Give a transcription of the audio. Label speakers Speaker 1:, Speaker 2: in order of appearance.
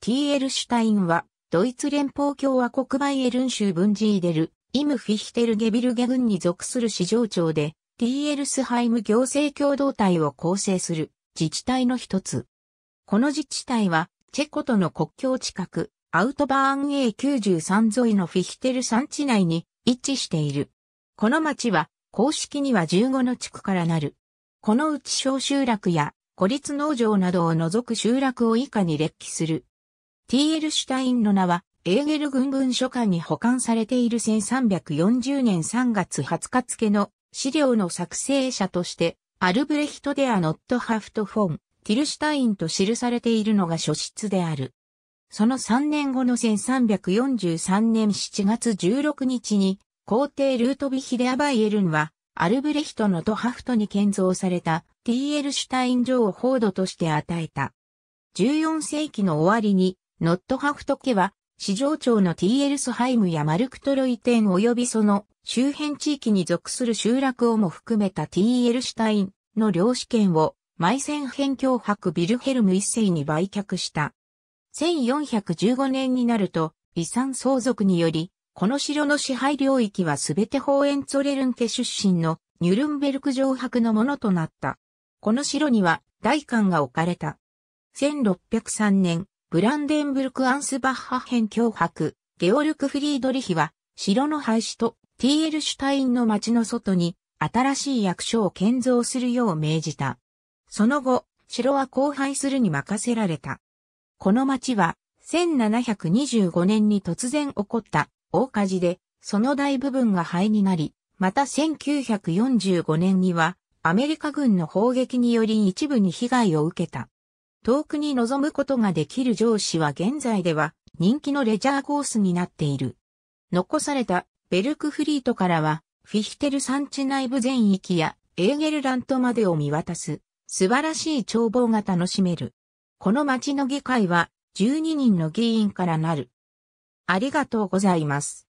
Speaker 1: TL シュタインは、ドイツ連邦共和国バイエルン州ブンジーデル、イムフィヒテルゲビルゲ軍に属する市場長で、TL スハイム行政共同体を構成する自治体の一つ。この自治体は、チェコとの国境近く、アウトバーン A93 沿いのフィヒテル山地内に位置している。この町は、公式には15の地区からなる。このうち小集落や孤立農場などを除く集落を以下に列記する TL シュタインの名は、エーゲル軍文書館に保管されている1340年3月20日付の資料の作成者として、アルブレヒト・デア・ノット・ハフト・フォン、ティルシュタインと記されているのが書室である。その3年後の1343年7月16日に、皇帝ルートビヒ・デア・バイエルンは、アルブレヒトのトハフトに建造された TL シュタイン城を報道として与えた。14世紀の終わりにノットハフト家は、市場町のティエルスハイムやマルクトロイテン及びその周辺地域に属する集落をも含めたティエルシュタインの領主権をマイセン辺境伯ビルヘルム一世に売却した。1415年になると遺産相続により、この城の支配領域はすべてホーエンツォレルン家出身のニュルンベルク城博のものとなった。この城には大官が置かれた。1603年、ブランデンブルク・アンスバッハ編脅迫、ゲオルク・フリードリヒは、城の廃止と TL シュタインの町の外に、新しい役所を建造するよう命じた。その後、城は荒廃するに任せられた。この町は、1725年に突然起こった大火事で、その大部分が灰になり、また1945年には、アメリカ軍の砲撃により一部に被害を受けた。遠くに望むことができる上司は現在では人気のレジャーコースになっている。残されたベルクフリートからはフィヒテル山地内部全域やエーゲルラントまでを見渡す素晴らしい眺望が楽しめる。この町の議会は12人の議員からなる。ありがとうございます。